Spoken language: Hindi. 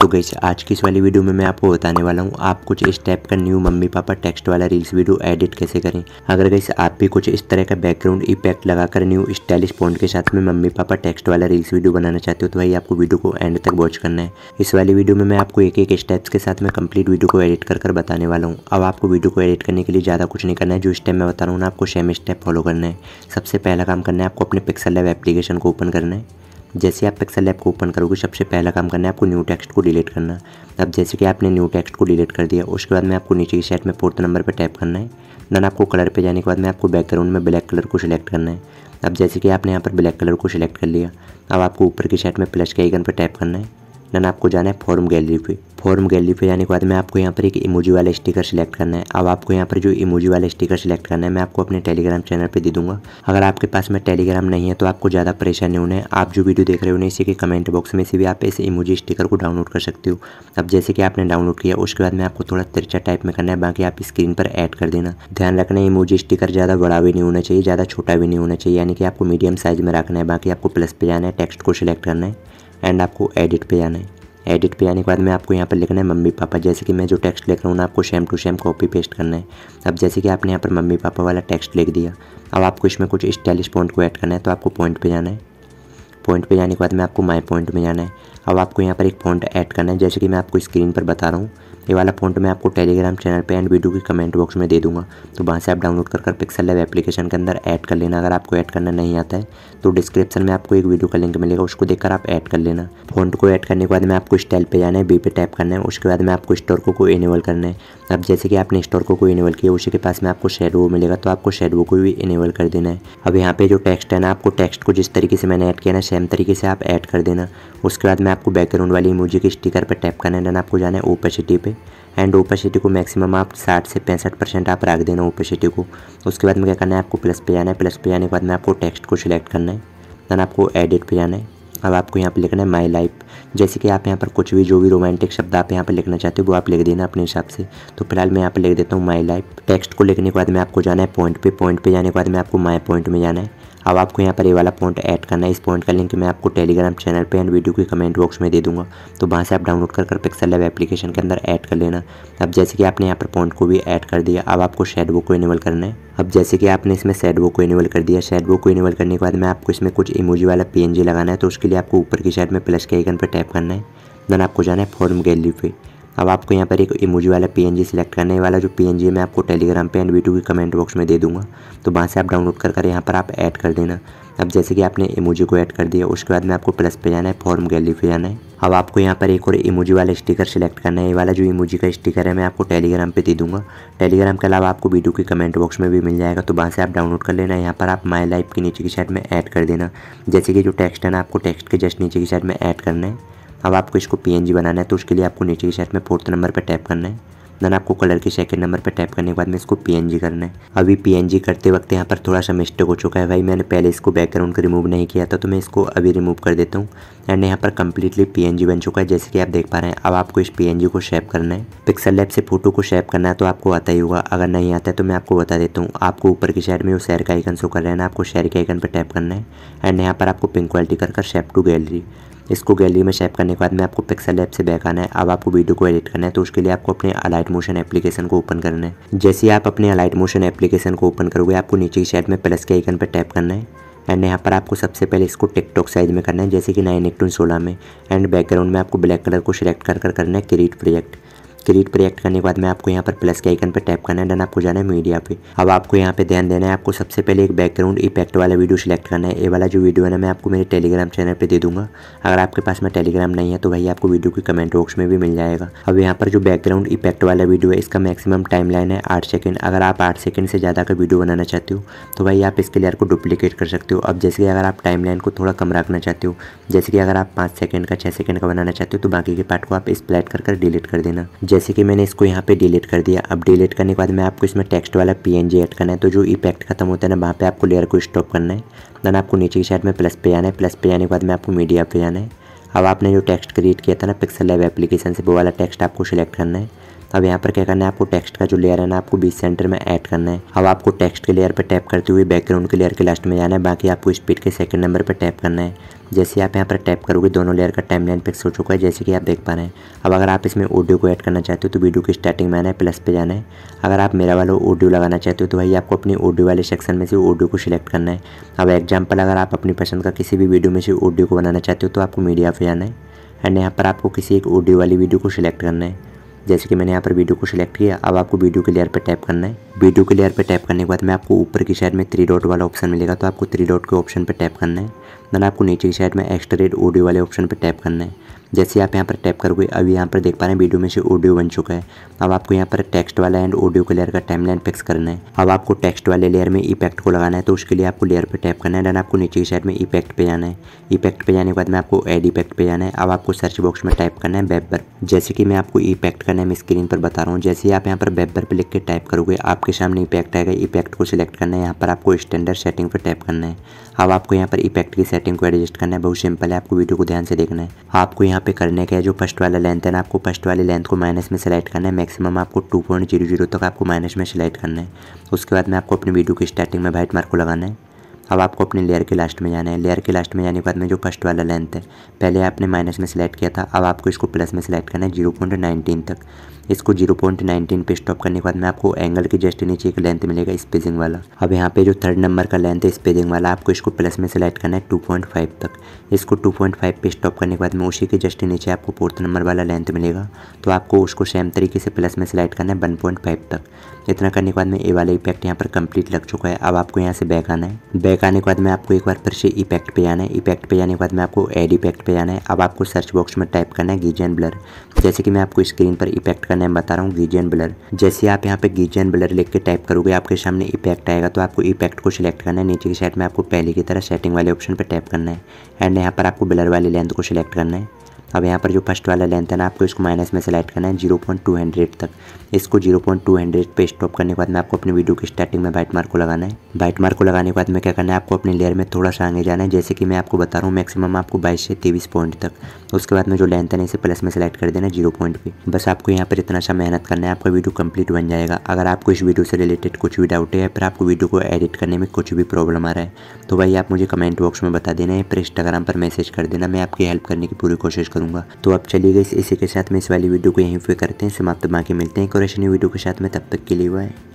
तो गई आज की इस वाली वीडियो में मैं आपको बताने वाला हूँ आप कुछ इस टाइप का न्यू मम्मी पापा टेक्स्ट वाला रील्स वीडियो एडिट कैसे करें अगर गई आप भी कुछ इस तरह का बैकग्राउंड इफेक्ट लगाकर न्यू स्टाइलिश पॉइंट के साथ में मम्मी पापा टेक्स्ट वाला रील्स वीडियो बनाना चाहते हो तो भाई आपको वीडियो को एंड तक वॉच करना है इस वाली वीडियो में मैं आपको एक एक स्टेप्स के साथ में कंप्लीट वीडियो को एडिट कर कर बताने वाला हूँ अब आपको वीडियो को एडिट करने के लिए ज़्यादा कुछ नहीं करना है जो स्टेप मैं बता रहा हूँ ना आपको सेम स्टेप फॉलो करना है सबसे पहला काम करना है आपको अपने पिक्सल लैब एप्लीकेशन को ओपन करना है जैसे आप पिक्सल ऐप को ओपन करोगे सबसे पहला काम करना है आपको न्यू टेक्स्ट को डिलीट करना अब जैसे कि आपने न्यू टेक्स्ट को डिलीट कर दिया उसके बाद में आपको नीचे की साइड में फोर्थ नंबर पर टैप करना है देन आपको कलर पर जाने के बाद में आपको बैकग्राउंड में ब्लैक कलर को सिलेक्ट करना है अब जैसे कि आपने यहाँ पर ब्लैक कलर को सिलेक्ट कर लिया अब आपको ऊपर की साइड में प्लस के आइकन पर टैप करना है देन आपको जाना है फॉर्म गैलरी पे फॉर्म गैलरी पे जाने के बाद में आपको यहाँ पर एक इमोजी वाला स्टिकर सेलेक्ट करना है अब आपको यहाँ पर जो इमोजी वाला स्टिकर सेलेक्ट करना है मैं आपको अपने टेलीग्राम चैनल पे दे दूंगा अगर आपके पास में टेलीग्राम नहीं है तो आपको ज़्यादा परेशानी होना है आप जो वीडियो देख रहे हो ना इसी के कमेंट बॉक्स में से भी आप इस इमोजी स्टिकर को डाउनलोड कर सकते हो अब जैसे कि आपने डाउनलोड किया उसके बाद में आपको थोड़ा तिरछा टाइप में करना है बाकी आप स्क्रीन पर ऐड कर देना ध्यान रखना इमोजी स्टिकर ज़्यादा बड़ा भी नहीं होना चाहिए ज़्यादा छोटा भी नहीं होना चाहिए यानी कि आपको मीडियम साइज में रखना है बाकी आपको प्लस पे जाना है टेक्स्ट को सिलेक्ट करना है एंड आपको एडिट पे जाना है एडिट पे आने के बाद में आपको यहाँ पर लिखना है मम्मी पापा जैसे कि मैं जो टेक्स्ट लिख रहा हूँ ना आपको same to same copy paste करना है अब जैसे कि आपने यहाँ पर मम्मी पापा वाला टेक्स्ट लिख दिया अब आपको इसमें कुछ स्टाइलिश पॉइंट को ऐड करना है तो आपको पॉइंट पे जाना है पॉइंट पे जाने के बाद में आपको माई पॉइंट में जाना है अब आपको यहाँ पर एक पॉइंट ऐड करना है जैसे कि मैं आपको स्क्रीन पर बता रहा हूँ ये वाला फॉन्ट मैं आपको टेलीग्राम चैनल पे एंड वीडियो के कमेंट बॉक्स में दे दूंगा तो वहाँ से आप डाउनलोड कर कर पिक्सल लैब एप्लीकेशन के अंदर ऐड कर लेना अगर आपको ऐड करना नहीं आता है तो डिस्क्रिप्शन में आपको एक वीडियो का लिंक मिलेगा उसको देखकर आप ऐड कर लेना फोन को ऐड करने के बाद में आपको स्टाइल पर जाना है बी पे टैप करना है उसके बाद में आपको स्टोरको को इनेबल करना है अब जैसे कि आपने स्टोरको को इनेबल किया उसी के पास में आपको शेडवो मिलेगा तो आपको शेडवो को भी इनेबल कर देना है अब यहाँ पे जो टेक्स्ट है ना आपको टेक्स्ट को जिस तरीके से मैंने ऐड किया ना सेम तरीके से आप ऐड कर देना उसके बाद में आपको बैकग्राउंड वाली म्यूजिक स्टिकर पर टैप करना है देन आपको जाना है ओपेसिटी पे एंड ओपेसिटी को मैक्सिमम आप साठ से पैंसठ परसेंट आप रख देना ओपेसिटी को उसके बाद में क्या करना है आपको प्लस पे जाना है प्लस पे जाने के बाद में आपको टेक्स्ट को सिलेक्ट करना है दैन आपको एडिट पे जाना है अब आपको यहाँ पर लिखना है माई लाइफ जैसे कि आप यहाँ पर कुछ भी जो भी रोमांटिक शब्द आप यहाँ पर लिखना चाहते हो वो आप लिख देना अपने हिसाब से तो फिलहाल मैं यहाँ पर लिख देता हूँ माई लाइफ टेक्स्ट को लिखने के बाद में आपको जाना है पॉइंट पे पॉइंट पे जाने के बाद में आपको माई पॉइंट में जाना है अब आपको यहाँ पर ये वाला पॉइंट ऐड करना है इस पॉइंट का लिंक मैं आपको टेलीग्राम चैनल पे एंड वीडियो के कमेंट बॉक्स में दे दूँगा तो वहाँ से आप डाउनलोड कर कर पिक्सल लैब एप्लीकेशन के अंदर ऐड कर लेना अब जैसे कि आपने यहाँ पर पॉइंट को भी ऐड कर दिया अब आपको शेडवो को इनेबल करना है अब जैसे कि आपने इसमें शेडवो को इनेबल कर दिया शेडवो को इनेबल करने के बाद मैं आपको इसमें कुछ इमोजी वाला पी लगाना है तो उसके लिए आपको ऊपर की शेड में प्लस के आइकन पर टैप करना है देन आपको जाना है फॉर्म गैलरी पे अब आपको यहाँ पर एक इमोजी वाला पीएनजी सिलेक्ट करने वाला जो पीएनजी मैं आपको टेलीग्राम पे एंड वीडियो के कमेंट बॉक्स में दे दूँगा तो वहाँ से आप डाउनलोड कर कर यहाँ पर आप ऐड कर देना अब जैसे कि आपने इमोजी को ऐड कर दिया उसके बाद में आपको प्लस पे जाना है फॉर्म गैलरी पे जाना है अब आपको यहाँ पर एक और इमोजी वाला स्टिकर सेलेक्ट करना है ये वाला जो इमोजी का स्टिकर है मैं आपको टेलीग्राम पे दे दूंगा टेलीग्राम के अलावा आपको वीडियो के कमेंट बॉक्स में भी मिल जाएगा तो वहाँ से आप डाउनलोड कर लेना यहाँ पर आप माई लाइफ के नीचे की साइड में ऐड कर देना जैसे कि जो टेक्स्ट है ना आपको टेक्स्ट के जस्ट नीचे की साइड में ऐड करना है अब आपको इसको पी बनाना है तो उसके लिए आपको नीचे की साइड में फोर्थ नंबर पर टैप करना है देन आपको कलर के सेकंड नंबर पर टैप करने के बाद में इसको जी करना है अभी जी करते वक्त यहाँ पर थोड़ा सा मिस्टेक हो चुका है भाई मैंने पहले इसको बैकग्राउंड को रिमूव नहीं किया था तो मैं इसको अभी रिमूव कर देता हूँ एंड यहाँ पर कम्प्लीटली जी बन चुका है जैसे कि आप देख पा रहे हैं अब आपको इस जी को शेप करना है पिक्सल लैब से फोटो को शेप करना है तो आपको आता ही होगा अगर नहीं आता है तो मैं आपको बता देता हूँ आपको ऊपर की साइड में वो शेयर का आइकन शो कर रहे हैं ना आपको शेयर के आइकन पर टैप करना है एंड यहाँ पर आपको पिंक क्वालिटी कर शेप टू गैलरी इसको गैलरी में शेप करने के बाद में आपको पिक्सल ऐप से बैक आना है अब आपको वीडियो को एडिट करना है तो उसके लिए आपको अपने अलाइट मोशन एप्लीकेशन को ओपन करना है जैसे ही आप अपने अलाइट मोशन एप्लीकेशन को ओपन करोगे आपको नीचे की साइड में प्लस के आइकन पर टैप करना है एंड यहाँ पर आपको सबसे पहले इसको टिकटॉक साइज में करना है जैसे कि नाइन एक्टून सोलह में एंड बैकग्राउंड में आपको ब्लैक कलर को सिलेक्ट कर कर करना है क्रिएट प्रोजेक्ट क्रिएट पर एक्ट करने के बाद में आपको यहाँ पर प्लस के आइकन पर टैप करना है डन आपको जाना है मीडिया पे अब आपको यहाँ पे ध्यान देना है आपको सबसे पहले एक बैकग्राउंड इफेक्ट वाला वीडियो सिलेक्ट करना है ये वाला जो वीडियो है ना मैं आपको मेरे टेलीग्राम चैनल पर दे दूंगा अगर आपके पास में टेलीग्राम नहीं है तो भाई आपको वीडियो के कमेंट बॉक्स में भी मिल जाएगा अब यहाँ पर जो बैकग्राउंड इफेक्ट वाला वीडियो है इसका मैक्सिमम टाइम लाइन है आठ सेकेंड अगर आप आठ सेकंड से ज़्यादा का वीडियो बनाना चाहते हो तो भाई आप इसके लेयर को डुप्लीकेट कर सकते हो अब जैसे कि अगर आप टाइम लाइन को थोड़ा कम रखना चाहते हो जैसे कि अगर आप पाँच सेकंड का छः सेकंड का बनाना चाहते हो तो बाकी के पार्ट को आप स्प्लैट कर कर डिलीट कर देना जैसे जैसे कि मैंने इसको यहाँ पे डिलीट कर दिया अब डिलीट करने के बाद मैं आपको इसमें टेक्स्ट वाला पी ऐड करना है तो जो इफेक्ट खत्म होता है ना वहाँ पे आपको लेयर को स्टॉप करना है देन आपको नीचे की साइड में प्लस पे आना है प्लस पे आने के बाद में आपको मीडिया पे आना है अब आपने जो टेक्स्ट क्रिएट किया था ना पिक्सल लैब एप्लीकेशन से वो वाला टेक्स्ट आपको सिलेक्ट करना है अब यहाँ पर क्या करना है आपको टेक्स्ट का जो लेयर है ना आपको बीच सेंटर में ऐड करना है अब आपको टेक्स्ट के लेयर पर टैप करते हुए बैकग्राउंड के लेयर के लास्ट में जाना है बाकी आपको स्पीड के सेकंड नंबर पर टैप करना है जैसे आप यहाँ पर टैप करोगे दोनों लेयर का टाइम लाइन फिक्स हो चुका है जैसे कि आप देख पा रहे हैं अब अगर आप इसमें ऑडियो को ऐड करना चाहते हो तो वीडियो की स्टार्टिंग में आना है प्लस पे जाना है अगर आप मेरा वाला ऑडियो लगाना चाहते हो तो भाई आपको अपनी ऑडियो वाले सेक्शन में से ऑडियो को सिलेक्ट करना है अब एग्जाम्पल अगर आप अपनी पसंद का किसी भी वीडियो में से ऑडियो को बनाना चाहते हो तो आपको मीडिया पर जाना है एंड यहाँ पर आपको किसी एक ऑडियो वाली वीडियो को सिलेक्ट करना है जैसे कि मैंने यहाँ पर वीडियो को सिलेक्ट किया अब आपको वीडियो के लेयर पर टैप करना है वीडियो के लेयर पर टैप करने के बाद में आपको ऊपर की साइड में थ्री डॉट वाला ऑप्शन मिलेगा तो आपको थ्री डॉट के ऑप्शन पर टैप करना है देन आपको नीचे की साइड में एक्स्ट्रेड ऑडियो वाले ऑप्शन पर टैप करना है जैसे आप यहाँ पर टैप करोगे अब यहाँ पर देख पा रहे हैं वीडियो में से ऑडियो बन चुका है अब आपको यहाँ पर टेक्स्ट वाला एंड ऑडियो के लेयर का टाइम लाइन फिक्स करना है अब आपको टेक्स्ट वाले लेयर में इफेक्ट को लगाना है तो उसके लिए आपको लेयर पर टैप करना है डन आपको नीचे की साइड में इफेक्ट पे जाना है इफेक्ट पे जाने के बाद में आपको एड इफेक्ट पे जाना है अब आपको सर्च बॉक्स में टाइप करना है बैबर जैसे कि मैं आपको इफेक्ट का नेम स्क्रीन पर बता रहा हूँ जैसे आप यहाँ पर बेबर पर लिख के टाइप करोगे आपके सामने इफेक्ट आएगा इफेक्ट को सिलेक्ट करना है यहाँ पर आपको स्टैंडर्ड सेटिंग पर टाइप करना है अब आपको यहाँ पर इफेक्ट की सेटिंग को एडजस्ट करना है बहुत सिंपल है आपको वीडियो को ध्यान से देखना है आपको यहाँ पे करने का है जो फर्स्ट वाला लेंथ है ना आपको फर्स्ट वाली लेंथ को माइनस में सेलेक्ट करना है मैक्सिमम आपको टू पॉइंट जीरो जीरो तक आपको माइनस में सेलेक्ट करना है उसके बाद में आपको अपनी वीडियो की स्टार्टिंग में वाइट मार्क को लगाना है अब आपको अपने लेयर के लास्ट में जाना है लेयर के लास्ट में जाने के बाद में जो फर्स्ट वाला लेंथ है पहले आपने माइनस में सेलेक्ट किया था अब आपको इसको प्लस में सेलेक्ट करना है जीरो पॉइंट नाइनटीन तक इसको जीरो पॉइंट नाइनटीन पर स्टॉप करने के बाद में आपको एंगल के जस्ट नीचे एक लेंथ मिलेगा स्पेसिंग वाला अब यहाँ पे जो थर्ड नंबर का लेंथ है स्पेसिंग वाला आपको इसको प्लस में सेलेक्ट करना है टू पॉइंट फाइव तक इसको टू पॉइंट फाइव पर स्टॉप करने के बाद में उसी के जस्ट नीचे आपको फोर्थ नंबर वाला लेंथ मिलेगा तो आपको उसको सेम तरीके से प्लस में सेलेक्ट करना है वन पॉइंट फाइव तक इतना करने के बाद में ए वाला इफेक्ट यहाँ पर कंप्लीट लग चुका है अब आपको यहाँ से बैक आना है बैक इफेक्ट आने के बाद में आपको एक बार फिर से इफेक्ट पे जाना है इफेक्ट पे जाने के बाद में आपको एड इफेक्ट पे जाना है अब आपको सर्च बॉक्स में टाइप करना है गीजन ब्लर जैसे कि मैं आपको स्क्रीन पर इफेक्ट का नेम बता रहा हूँ गीजन ब्लर जैसे आप यहाँ पे गीजन ब्लर लिख के टाइप करोगे आपके सामने इफेक्ट आएगा तो आपको इफेक्ट को सिलेक्ट करना है नीचे की साइड में आपको पहले की तरह सेटिंग वाले ऑप्शन पर टाइप करना है एंड यहाँ पर आपको ब्लर वाली लेंथ को सिलेक्ट करना है अब यहाँ पर जो फर्स्ट वाला लेंथ है ना आपको इसको माइनस में सेलेक्ट करना है जीरो पॉइंट टू हंड्रेड तक इसको जीरो पॉइंट टू हंड्रेड पर स्टॉप करने के बाद में आपको अपने वीडियो की स्टार्टिंग में वाइट मार्क को लगाना है वाइट मार्क को लगाने के बाद में क्या करना है आपको अपने लेयर में थोड़ा सा आगे जाना है जैसे कि मैं आपको बता रहा हूँ मैक्सिमम आपको बाईस से तेईस पॉइंट तक उसके बाद में जो लेंथ है इसे प्लस में सेलेक्ट कर देना जीरो पॉइंट पर बस आपको यहाँ पर इतना सा मेहनत करना है आपका वीडियो कंप्लीट बन जाएगा अगर आपको इस वीडियो से रिलेटेड कुछ भी डाउट है या फिर आपको वीडियो को एडिट करने में कुछ भी प्रॉब्लम आ रहा है तो भाई आप मुझे कमेंट बॉक्स में बता देना या फिर इंस्टाग्राम पर मैसेज कर देना मैं आपकी हेल्प करने की पूरी कोशिश करूँ करूँगा तो आप चलिए गए इसी के साथ में इस वाली वीडियो को यहीं पर करते हैं समाप्त बाकी मिलते हैं एक और वीडियो के साथ में तब तक के लिए है